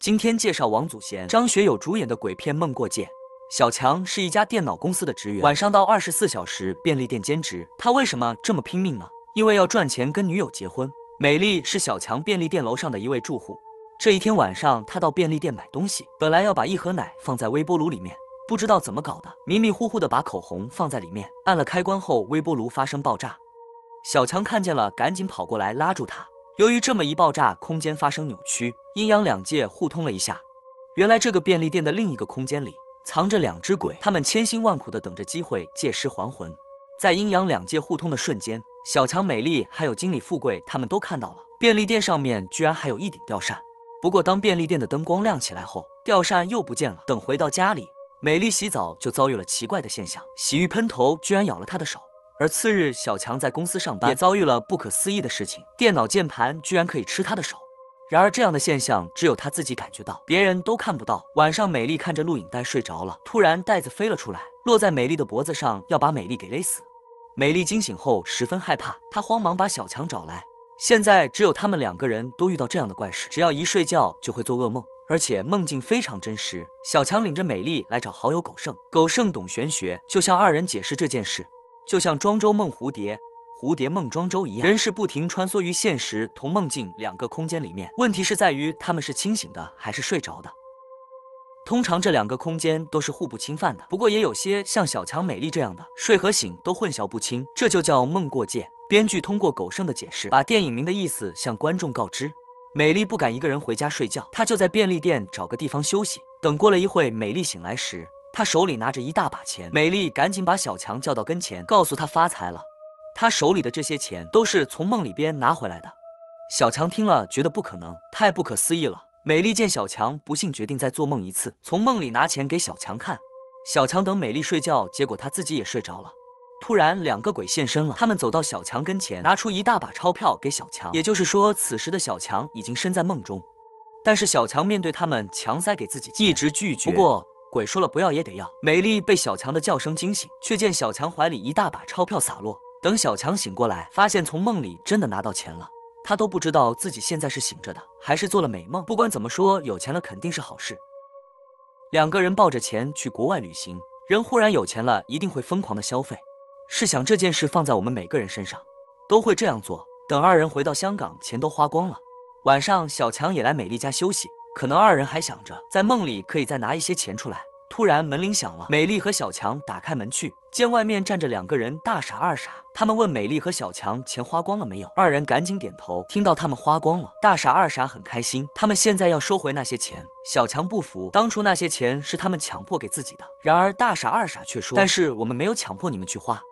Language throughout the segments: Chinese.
今天介绍王祖贤、张学友主演的鬼片《梦过界》。小强是一家电脑公司的职员，晚上到二十四小时便利店兼职。他为什么这么拼命呢？因为要赚钱跟女友结婚。美丽是小强便利店楼上的一位住户。这一天晚上，他到便利店买东西，本来要把一盒奶放在微波炉里面，不知道怎么搞的，迷迷糊糊的把口红放在里面，按了开关后，微波炉发生爆炸。小强看见了，赶紧跑过来拉住他。由于这么一爆炸，空间发生扭曲，阴阳两界互通了一下。原来这个便利店的另一个空间里藏着两只鬼，他们千辛万苦地等着机会借尸还魂。在阴阳两界互通的瞬间，小强、美丽还有经理富贵他们都看到了，便利店上面居然还有一顶吊扇。不过当便利店的灯光亮起来后，吊扇又不见了。等回到家里，美丽洗澡就遭遇了奇怪的现象，洗浴喷头居然咬了她的手。而次日，小强在公司上班也遭遇了不可思议的事情，电脑键盘居然可以吃他的手。然而这样的现象只有他自己感觉到，别人都看不到。晚上，美丽看着录影带睡着了，突然袋子飞了出来，落在美丽的脖子上，要把美丽给勒死。美丽惊醒后十分害怕，她慌忙把小强找来。现在只有他们两个人都遇到这样的怪事，只要一睡觉就会做噩梦，而且梦境非常真实。小强领着美丽来找好友狗剩，狗剩懂玄学，就向二人解释这件事。就像庄周梦蝴蝶，蝴蝶梦庄周一样，人是不停穿梭于现实同梦境两个空间里面。问题是在于他们是清醒的还是睡着的？通常这两个空间都是互不侵犯的，不过也有些像小强美丽这样的，睡和醒都混淆不清，这就叫梦过界。编剧通过狗剩的解释，把电影名的意思向观众告知。美丽不敢一个人回家睡觉，她就在便利店找个地方休息。等过了一会，美丽醒来时。他手里拿着一大把钱，美丽赶紧把小强叫到跟前，告诉他发财了。他手里的这些钱都是从梦里边拿回来的。小强听了觉得不可能，太不可思议了。美丽见小强不信，决定再做梦一次，从梦里拿钱给小强看。小强等美丽睡觉，结果他自己也睡着了。突然，两个鬼现身了，他们走到小强跟前，拿出一大把钞票给小强。也就是说，此时的小强已经身在梦中，但是小强面对他们强塞给自己，一直拒绝。不过。鬼说了不要也得要。美丽被小强的叫声惊醒，却见小强怀里一大把钞票洒落。等小强醒过来，发现从梦里真的拿到钱了，他都不知道自己现在是醒着的还是做了美梦。不管怎么说，有钱了肯定是好事。两个人抱着钱去国外旅行，人忽然有钱了，一定会疯狂的消费。试想这件事放在我们每个人身上，都会这样做。等二人回到香港，钱都花光了。晚上，小强也来美丽家休息。可能二人还想着在梦里可以再拿一些钱出来。突然门铃响了，美丽和小强打开门去，见外面站着两个人，大傻二傻。他们问美丽和小强钱花光了没有，二人赶紧点头。听到他们花光了，大傻二傻很开心。他们现在要收回那些钱，小强不服，当初那些钱是他们强迫给自己的。然而大傻二傻却说：“但是我们没有强迫你们去花。”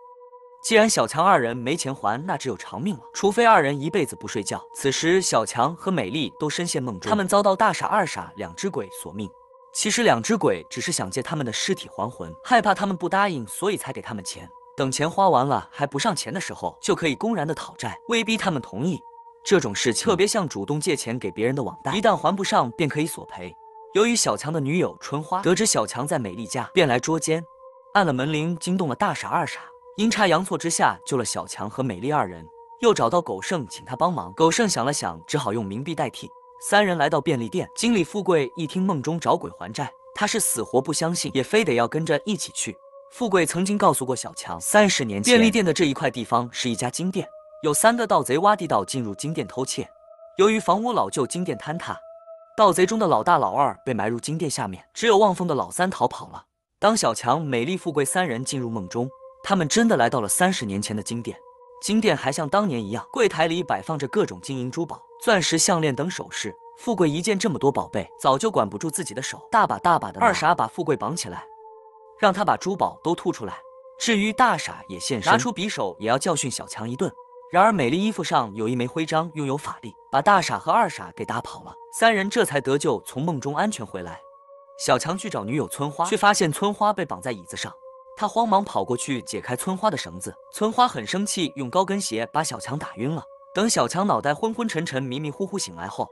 既然小强二人没钱还，那只有偿命了。除非二人一辈子不睡觉。此时，小强和美丽都深陷梦中，他们遭到大傻、二傻两只鬼索命。其实，两只鬼只是想借他们的尸体还魂，害怕他们不答应，所以才给他们钱。等钱花完了还不上钱的时候，就可以公然的讨债，威逼他们同意。这种事情特别像主动借钱给别人的网贷，一旦还不上，便可以索赔。由于小强的女友春花得知小强在美丽家，便来捉奸，按了门铃，惊动了大傻、二傻。阴差阳错之下救了小强和美丽二人，又找到狗剩请他帮忙。狗剩想了想，只好用冥币代替。三人来到便利店，经理富贵一听梦中找鬼还债，他是死活不相信，也非得要跟着一起去。富贵曾经告诉过小强，三十年前便利店的这一块地方是一家金店，有三个盗贼挖地道进入金店偷窃。由于房屋老旧，金店坍塌，盗贼中的老大老二被埋入金店下面，只有望风的老三逃跑了。当小强、美丽、富贵三人进入梦中。他们真的来到了三十年前的金店，金店还像当年一样，柜台里摆放着各种金银珠宝、钻石项链等首饰。富贵一见这么多宝贝，早就管不住自己的手，大把大把的二傻把富贵绑起来，让他把珠宝都吐出来。至于大傻也现身，拿出匕首也要教训小强一顿。然而美丽衣服上有一枚徽章，拥有法力，把大傻和二傻给打跑了。三人这才得救，从梦中安全回来。小强去找女友村花，却发现村花被绑在椅子上。他慌忙跑过去解开村花的绳子，村花很生气，用高跟鞋把小强打晕了。等小强脑袋昏昏沉沉、迷迷糊糊醒来后，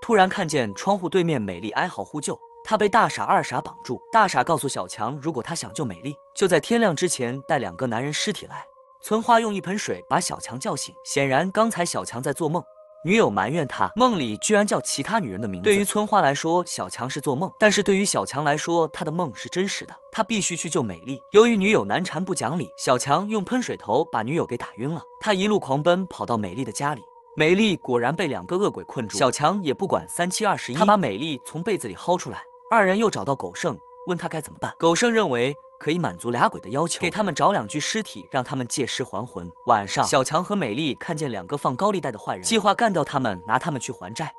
突然看见窗户对面美丽哀嚎呼救，他被大傻、二傻绑住。大傻告诉小强，如果他想救美丽，就在天亮之前带两个男人尸体来。村花用一盆水把小强叫醒，显然刚才小强在做梦。女友埋怨他，梦里居然叫其他女人的名字。对于村花来说，小强是做梦；但是对于小强来说，他的梦是真实的。他必须去救美丽。由于女友难缠不讲理，小强用喷水头把女友给打晕了。他一路狂奔，跑到美丽的家里。美丽果然被两个恶鬼困住。小强也不管三七二十一，他把美丽从被子里薅出来。二人又找到狗剩。问他该怎么办，狗剩认为可以满足俩鬼的要求，给他们找两具尸体，让他们借尸还魂。晚上，小强和美丽看见两个放高利贷的坏人，计划干掉他们，拿他们去还债。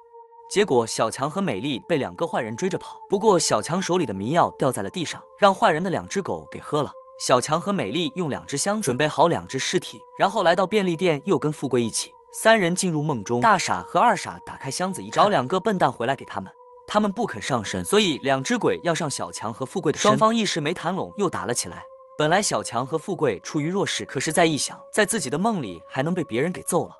结果，小强和美丽被两个坏人追着跑。不过，小强手里的迷药掉在了地上，让坏人的两只狗给喝了。小强和美丽用两只箱子准备好两只尸体，然后来到便利店，又跟富贵一起，三人进入梦中。大傻和二傻打开箱子，一找两个笨蛋回来给他们。他们不肯上身，所以两只鬼要上小强和富贵的身。双方一时没谈拢，又打了起来。本来小强和富贵处于弱势，可是再一想，在自己的梦里还能被别人给揍了，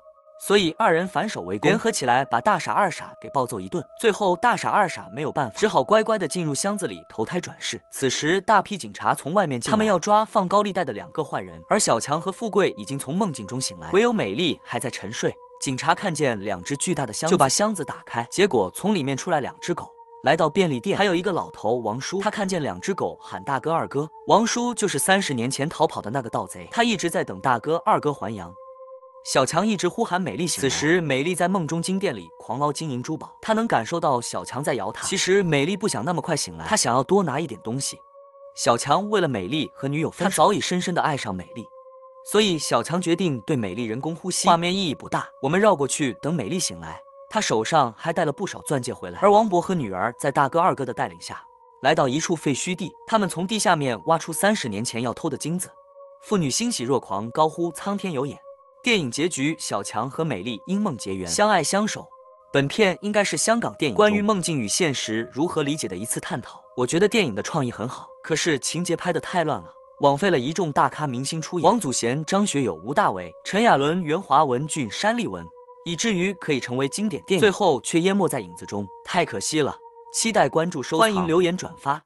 所以二人反手围攻，联合起来把大傻二傻给暴揍一顿。最后大傻二傻没有办法，只好乖乖的进入箱子里投胎转世。此时大批警察从外面进来，他们要抓放高利贷的两个坏人，而小强和富贵已经从梦境中醒来，唯有美丽还在沉睡。警察看见两只巨大的箱子，就把箱子打开，结果从里面出来两只狗，来到便利店，还有一个老头王叔，他看见两只狗喊大哥二哥。王叔就是三十年前逃跑的那个盗贼，他一直在等大哥二哥还阳。小强一直呼喊美丽醒。此时美丽在梦中金店里狂捞金银珠宝，她能感受到小强在摇她。其实美丽不想那么快醒来，她想要多拿一点东西。小强为了美丽和女友分手，他早已深深的爱上美丽。所以小强决定对美丽人工呼吸，画面意义不大。我们绕过去等美丽醒来，她手上还带了不少钻戒回来。而王博和女儿在大哥二哥的带领下，来到一处废墟地，他们从地下面挖出三十年前要偷的金子，父女欣喜若狂，高呼苍天有眼。电影结局，小强和美丽因梦结缘，相爱相守。本片应该是香港电影关于梦境与现实如何理解的一次探讨。我觉得电影的创意很好，可是情节拍得太乱了。枉费了一众大咖明星出演，王祖贤、张学友、吴大维、陈雅伦、袁华、文俊、山立文，以至于可以成为经典电影，最后却淹没在影子中，太可惜了。期待关注、收藏，欢迎留言、转发。